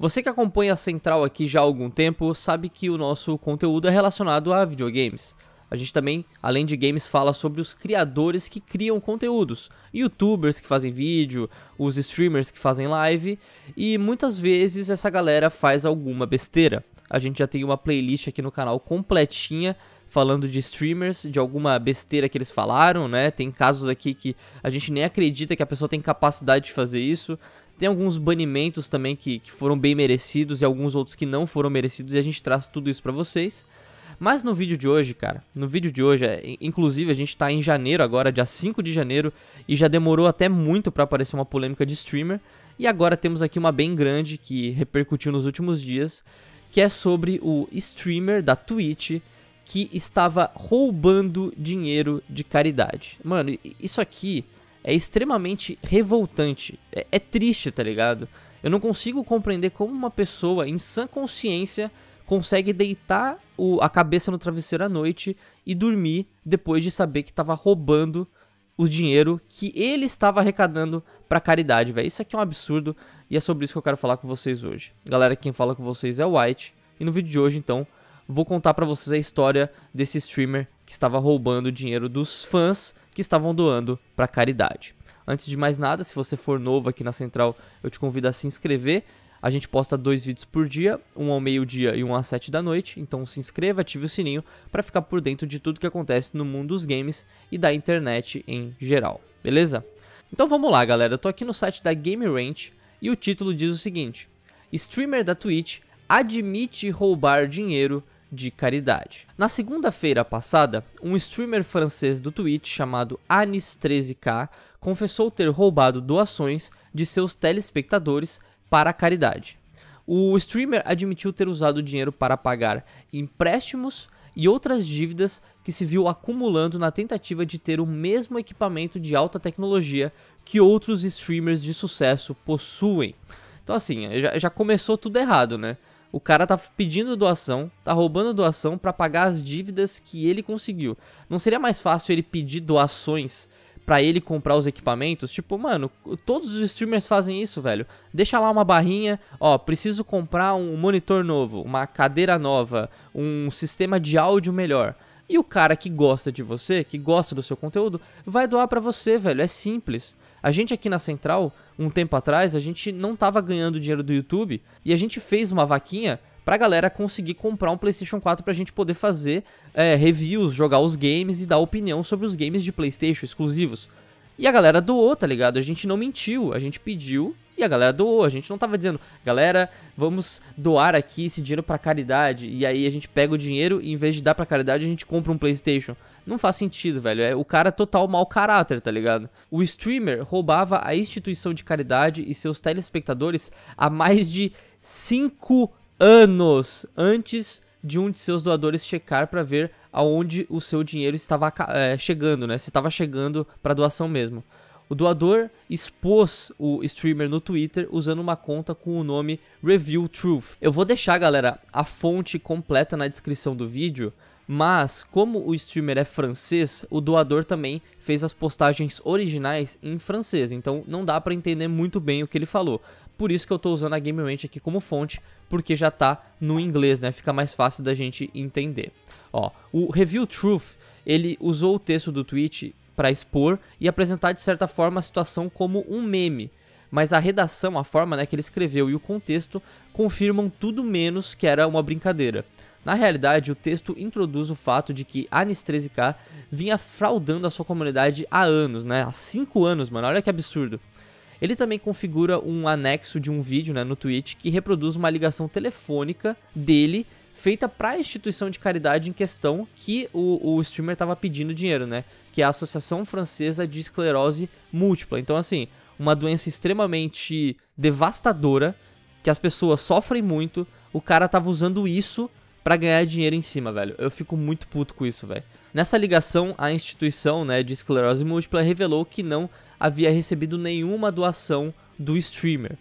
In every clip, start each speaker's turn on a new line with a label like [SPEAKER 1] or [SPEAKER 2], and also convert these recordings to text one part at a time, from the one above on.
[SPEAKER 1] Você que acompanha a Central aqui já há algum tempo sabe que o nosso conteúdo é relacionado a videogames. A gente também, além de games, fala sobre os criadores que criam conteúdos, youtubers que fazem vídeo, os streamers que fazem live, e muitas vezes essa galera faz alguma besteira. A gente já tem uma playlist aqui no canal completinha falando de streamers, de alguma besteira que eles falaram, né? Tem casos aqui que a gente nem acredita que a pessoa tem capacidade de fazer isso. Tem alguns banimentos também que, que foram bem merecidos e alguns outros que não foram merecidos e a gente traz tudo isso para vocês. Mas no vídeo de hoje, cara, no vídeo de hoje, é, inclusive a gente tá em janeiro agora, dia 5 de janeiro, e já demorou até muito para aparecer uma polêmica de streamer. E agora temos aqui uma bem grande que repercutiu nos últimos dias, que é sobre o streamer da Twitch que estava roubando dinheiro de caridade. Mano, isso aqui é extremamente revoltante. É, é triste, tá ligado? Eu não consigo compreender como uma pessoa em sã consciência consegue deitar o, a cabeça no travesseiro à noite e dormir depois de saber que estava roubando o dinheiro que ele estava arrecadando para caridade, velho. Isso aqui é um absurdo e é sobre isso que eu quero falar com vocês hoje. Galera, quem fala com vocês é o White e no vídeo de hoje, então, vou contar para vocês a história desse streamer que estava roubando o dinheiro dos fãs que estavam doando para caridade. Antes de mais nada, se você for novo aqui na Central, eu te convido a se inscrever. A gente posta dois vídeos por dia, um ao meio-dia e um às sete da noite. Então se inscreva, ative o sininho para ficar por dentro de tudo que acontece no mundo dos games e da internet em geral, beleza? Então vamos lá, galera. Eu tô aqui no site da Game Ranch e o título diz o seguinte: Streamer da Twitch admite roubar dinheiro de caridade. Na segunda-feira passada, um streamer francês do Twitch chamado Anis13k confessou ter roubado doações de seus telespectadores para a caridade. O streamer admitiu ter usado o dinheiro para pagar empréstimos e outras dívidas que se viu acumulando na tentativa de ter o mesmo equipamento de alta tecnologia que outros streamers de sucesso possuem. Então, assim, já, já começou tudo errado, né? O cara tá pedindo doação, tá roubando doação para pagar as dívidas que ele conseguiu. Não seria mais fácil ele pedir doações para ele comprar os equipamentos? Tipo, mano, todos os streamers fazem isso, velho. Deixa lá uma barrinha, ó, preciso comprar um monitor novo, uma cadeira nova, um sistema de áudio melhor. E o cara que gosta de você, que gosta do seu conteúdo, vai doar para você, velho. É simples. A gente aqui na Central, um tempo atrás, a gente não estava ganhando dinheiro do YouTube e a gente fez uma vaquinha pra galera conseguir comprar um PlayStation 4 pra gente poder fazer é, reviews, jogar os games e dar opinião sobre os games de PlayStation exclusivos. E a galera doou, tá ligado? A gente não mentiu, a gente pediu e a galera doou. A gente não tava dizendo, galera, vamos doar aqui esse dinheiro pra caridade. E aí a gente pega o dinheiro e em vez de dar pra caridade, a gente compra um PlayStation. Não faz sentido, velho. É o cara é total mau caráter, tá ligado? O streamer roubava a instituição de caridade e seus telespectadores há mais de 5 anos antes de um de seus doadores checar para ver aonde o seu dinheiro estava é, chegando, né? Se estava chegando para doação mesmo. O doador expôs o streamer no Twitter usando uma conta com o nome Review Truth. Eu vou deixar, galera, a fonte completa na descrição do vídeo, mas, como o streamer é francês, o doador também fez as postagens originais em francês, então não dá para entender muito bem o que ele falou. Por isso que eu estou usando a GameRange aqui como fonte, porque já está no inglês, né? Fica mais fácil da gente entender. Ó, o Review Truth, ele usou o texto do tweet para expor e apresentar de certa forma a situação como um meme, mas a redação, a forma né, que ele escreveu e o contexto confirmam tudo menos que era uma brincadeira. Na realidade, o texto introduz o fato de que Anis 13K vinha fraudando a sua comunidade há anos, né? Há 5 anos, mano. Olha que absurdo. Ele também configura um anexo de um vídeo né, no Twitch que reproduz uma ligação telefônica dele feita para a instituição de caridade em questão que o, o streamer estava pedindo dinheiro, né? Que é a Associação Francesa de Esclerose Múltipla. Então, assim, uma doença extremamente devastadora, que as pessoas sofrem muito. O cara tava usando isso para ganhar dinheiro em cima, velho. Eu fico muito puto com isso, velho. Nessa ligação, a instituição né, de esclerose múltipla revelou que não havia recebido nenhuma doação do streamer.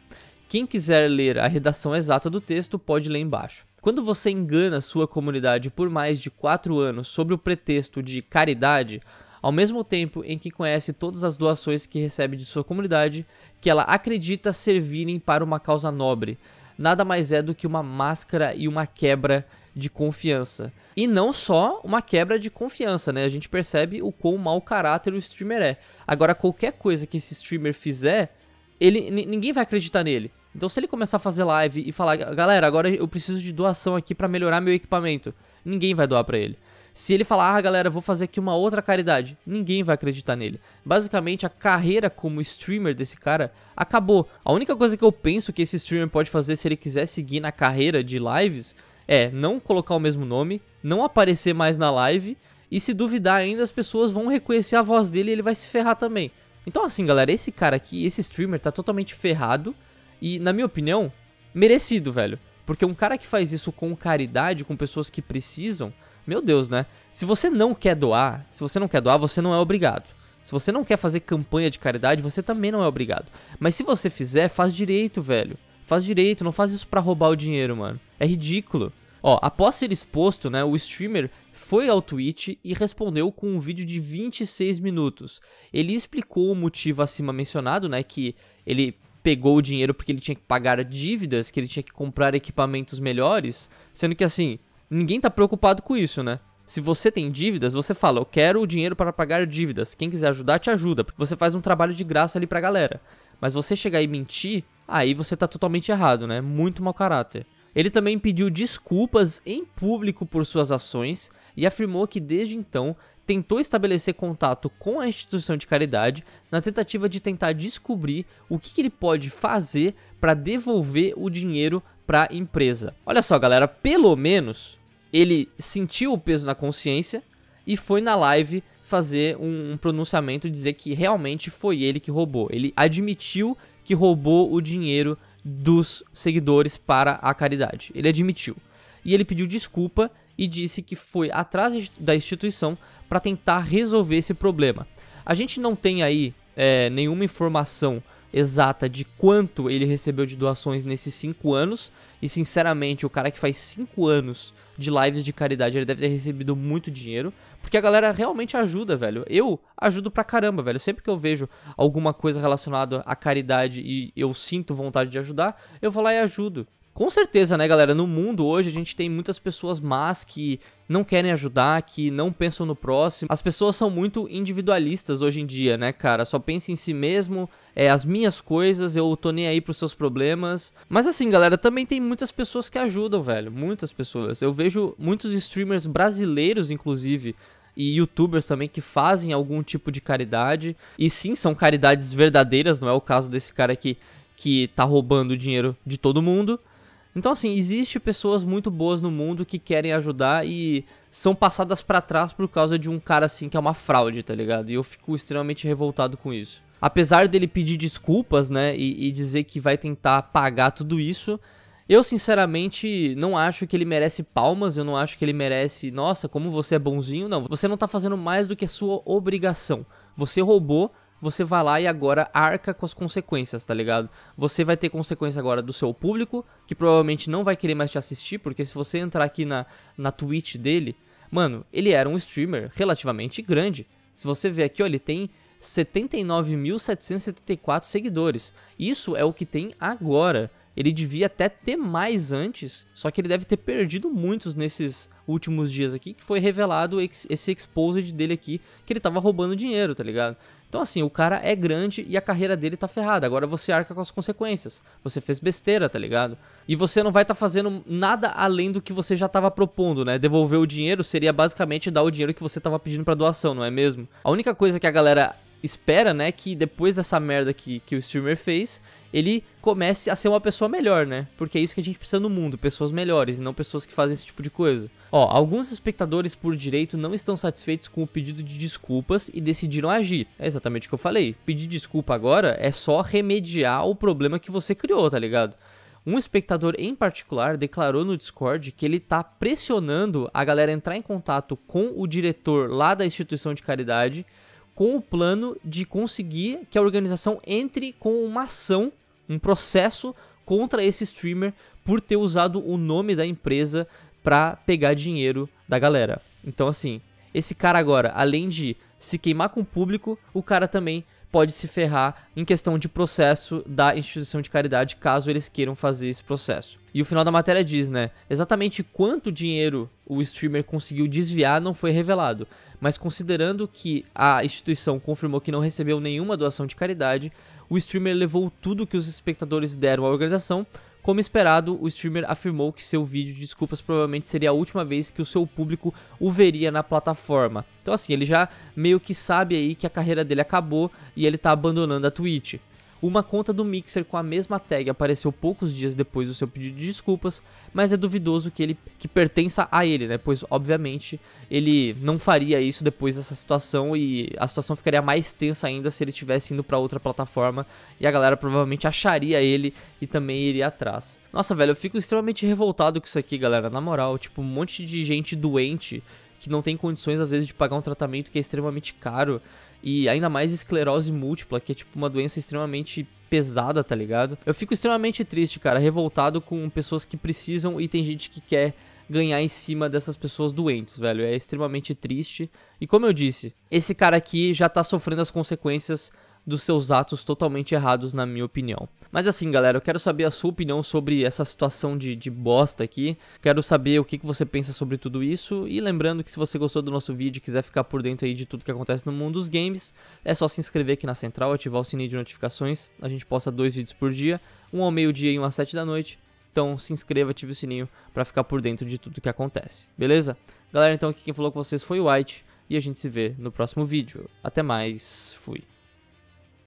[SPEAKER 1] Quem quiser ler a redação exata do texto pode ler embaixo. Quando você engana sua comunidade por mais de 4 anos sobre o pretexto de caridade, ao mesmo tempo em que conhece todas as doações que recebe de sua comunidade, que ela acredita servirem para uma causa nobre, nada mais é do que uma máscara e uma quebra de confiança. E não só uma quebra de confiança, né? A gente percebe o quão mau caráter o streamer é. Agora, qualquer coisa que esse streamer fizer, ele ninguém vai acreditar nele. Então, se ele começar a fazer live e falar, galera, agora eu preciso de doação aqui para melhorar meu equipamento, ninguém vai doar para ele. Se ele falar, ah, galera, vou fazer aqui uma outra caridade, ninguém vai acreditar nele. Basicamente, a carreira como streamer desse cara acabou. A única coisa que eu penso que esse streamer pode fazer se ele quiser seguir na carreira de lives é não colocar o mesmo nome, não aparecer mais na live, e se duvidar ainda, as pessoas vão reconhecer a voz dele e ele vai se ferrar também. Então, assim, galera, esse cara aqui, esse streamer, tá totalmente ferrado e, na minha opinião, merecido, velho. Porque um cara que faz isso com caridade, com pessoas que precisam, meu Deus, né? Se você não quer doar, se você não quer doar, você não é obrigado. Se você não quer fazer campanha de caridade, você também não é obrigado. Mas se você fizer, faz direito, velho. Faz direito, não faz isso para roubar o dinheiro, mano. É ridículo. Ó, após ser exposto, né, o streamer foi ao tweet e respondeu com um vídeo de 26 minutos. Ele explicou o motivo acima mencionado, né, que ele pegou o dinheiro porque ele tinha que pagar dívidas, que ele tinha que comprar equipamentos melhores, sendo que assim, ninguém tá preocupado com isso, né? Se você tem dívidas, você fala, eu quero o dinheiro para pagar dívidas. Quem quiser ajudar, te ajuda, porque você faz um trabalho de graça ali pra galera. Mas você chegar e mentir aí você tá totalmente errado, né? Muito mau caráter. Ele também pediu desculpas em público por suas ações e afirmou que desde então tentou estabelecer contato com a instituição de caridade na tentativa de tentar descobrir o que, que ele pode fazer para devolver o dinheiro para a empresa. Olha só, galera, pelo menos ele sentiu o peso na consciência e foi na live fazer um, um pronunciamento dizer que realmente foi ele que roubou. Ele admitiu que roubou o dinheiro dos seguidores para a caridade. Ele admitiu. E ele pediu desculpa e disse que foi atrás da instituição para tentar resolver esse problema. A gente não tem aí é, nenhuma informação exata de quanto ele recebeu de doações nesses 5 anos. E sinceramente, o cara que faz 5 anos de lives de caridade, ele deve ter recebido muito dinheiro. Porque a galera realmente ajuda, velho. Eu ajudo pra caramba, velho. Sempre que eu vejo alguma coisa relacionada à caridade e eu sinto vontade de ajudar, eu vou lá e ajudo. Com certeza, né, galera? No mundo hoje a gente tem muitas pessoas más que não querem ajudar, que não pensam no próximo. As pessoas são muito individualistas hoje em dia, né, cara? Só pensa em si mesmo, é, as minhas coisas, eu tô nem aí pros seus problemas. Mas assim, galera, também tem muitas pessoas que ajudam, velho. Muitas pessoas. Eu vejo muitos streamers brasileiros, inclusive, e youtubers também que fazem algum tipo de caridade. E sim, são caridades verdadeiras, não é o caso desse cara aqui que tá roubando o dinheiro de todo mundo. Então, assim, existe pessoas muito boas no mundo que querem ajudar e são passadas para trás por causa de um cara assim que é uma fraude, tá ligado? E eu fico extremamente revoltado com isso. Apesar dele pedir desculpas, né, e, e dizer que vai tentar pagar tudo isso, eu sinceramente não acho que ele merece palmas, eu não acho que ele merece, nossa, como você é bonzinho, não. Você não tá fazendo mais do que a sua obrigação. Você roubou, você vai lá e agora arca com as consequências, tá ligado? Você vai ter consequência agora do seu público, que provavelmente não vai querer mais te assistir, porque se você entrar aqui na, na Twitch dele, mano, ele era um streamer relativamente grande. Se você ver aqui, ó, ele tem 79.774 seguidores. Isso é o que tem agora. Ele devia até ter mais antes, só que ele deve ter perdido muitos nesses últimos dias aqui, que foi revelado esse exposed dele aqui, que ele tava roubando dinheiro, tá ligado? Então, assim, o cara é grande e a carreira dele tá ferrada. Agora você arca com as consequências. Você fez besteira, tá ligado? E você não vai estar tá fazendo nada além do que você já estava propondo, né? Devolver o dinheiro seria basicamente dar o dinheiro que você estava pedindo para doação, não é mesmo? A única coisa que a galera espera, né, é que depois dessa merda que, que o streamer fez, ele comece a ser uma pessoa melhor, né? Porque é isso que a gente precisa no mundo, pessoas melhores e não pessoas que fazem esse tipo de coisa. Ó, alguns espectadores por direito não estão satisfeitos com o pedido de desculpas e decidiram agir. É exatamente o que eu falei. Pedir desculpa agora é só remediar o problema que você criou, tá ligado? Um espectador em particular declarou no Discord que ele tá pressionando a galera entrar em contato com o diretor lá da instituição de caridade com o plano de conseguir que a organização entre com uma ação, um processo contra esse streamer por ter usado o nome da empresa para pegar dinheiro da galera. Então assim, esse cara agora, além de se queimar com o público, o cara também pode se ferrar em questão de processo da instituição de caridade, caso eles queiram fazer esse processo. E o final da matéria diz, né? Exatamente quanto dinheiro o streamer conseguiu desviar não foi revelado, mas considerando que a instituição confirmou que não recebeu nenhuma doação de caridade, o streamer levou tudo que os espectadores deram à organização, como esperado, o streamer afirmou que seu vídeo de desculpas provavelmente seria a última vez que o seu público o veria na plataforma. Então assim, ele já meio que sabe aí que a carreira dele acabou e ele tá abandonando a Twitch. Uma conta do Mixer com a mesma tag apareceu poucos dias depois do seu pedido de desculpas, mas é duvidoso que ele que pertença a ele, né? Pois obviamente ele não faria isso depois dessa situação e a situação ficaria mais tensa ainda se ele tivesse indo para outra plataforma e a galera provavelmente acharia ele e também iria atrás. Nossa, velho, eu fico extremamente revoltado com isso aqui, galera, na moral, tipo um monte de gente doente que não tem condições às vezes de pagar um tratamento que é extremamente caro e ainda mais esclerose múltipla, que é tipo uma doença extremamente pesada, tá ligado? Eu fico extremamente triste, cara, revoltado com pessoas que precisam e tem gente que quer ganhar em cima dessas pessoas doentes, velho. É extremamente triste. E como eu disse, esse cara aqui já tá sofrendo as consequências dos seus atos totalmente errados, na minha opinião. Mas assim, galera, eu quero saber a sua opinião sobre essa situação de, de bosta aqui. Quero saber o que, que você pensa sobre tudo isso. E lembrando que se você gostou do nosso vídeo e quiser ficar por dentro aí de tudo que acontece no mundo dos games, é só se inscrever aqui na central, ativar o sininho de notificações. A gente posta dois vídeos por dia, um ao meio-dia e um às sete da noite. Então se inscreva, ative o sininho para ficar por dentro de tudo que acontece, beleza? Galera, então aqui quem falou com vocês foi o White e a gente se vê no próximo vídeo. Até mais, fui.